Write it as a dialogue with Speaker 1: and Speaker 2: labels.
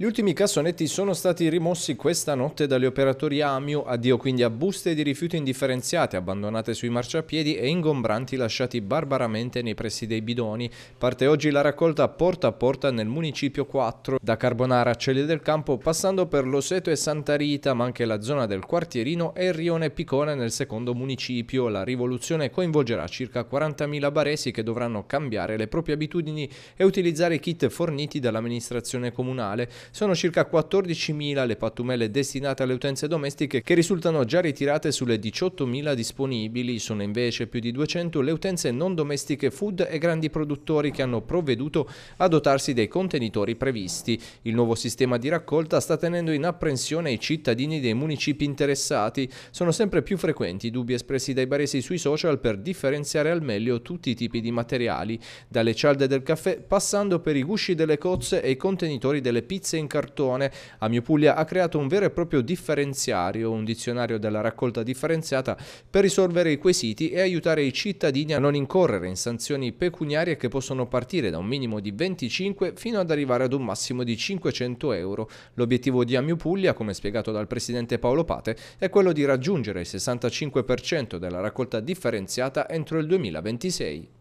Speaker 1: Gli ultimi cassonetti sono stati rimossi questa notte dagli operatori AMIU, addio quindi a buste di rifiuti indifferenziate abbandonate sui marciapiedi e ingombranti lasciati barbaramente nei pressi dei bidoni. Parte oggi la raccolta porta a porta nel municipio 4, da Carbonara a Celle del Campo passando per Loseto e Santa Rita, ma anche la zona del quartierino e il Rione Picone nel secondo municipio. La rivoluzione coinvolgerà circa 40.000 baresi che dovranno cambiare le proprie abitudini e utilizzare i kit forniti dall'amministrazione comunale. Sono circa 14.000 le pattumelle destinate alle utenze domestiche che risultano già ritirate sulle 18.000 disponibili, sono invece più di 200 le utenze non domestiche food e grandi produttori che hanno provveduto a dotarsi dei contenitori previsti. Il nuovo sistema di raccolta sta tenendo in apprensione i cittadini dei municipi interessati. Sono sempre più frequenti i dubbi espressi dai baresi sui social per differenziare al meglio tutti i tipi di materiali, dalle cialde del caffè passando per i gusci delle cozze e i contenitori delle pizze in cartone. Amio Puglia ha creato un vero e proprio differenziario, un dizionario della raccolta differenziata per risolvere i quesiti e aiutare i cittadini a non incorrere in sanzioni pecuniarie che possono partire da un minimo di 25 fino ad arrivare ad un massimo di 500 euro. L'obiettivo di Amio Puglia, come spiegato dal presidente Paolo Pate, è quello di raggiungere il 65% della raccolta differenziata entro il 2026.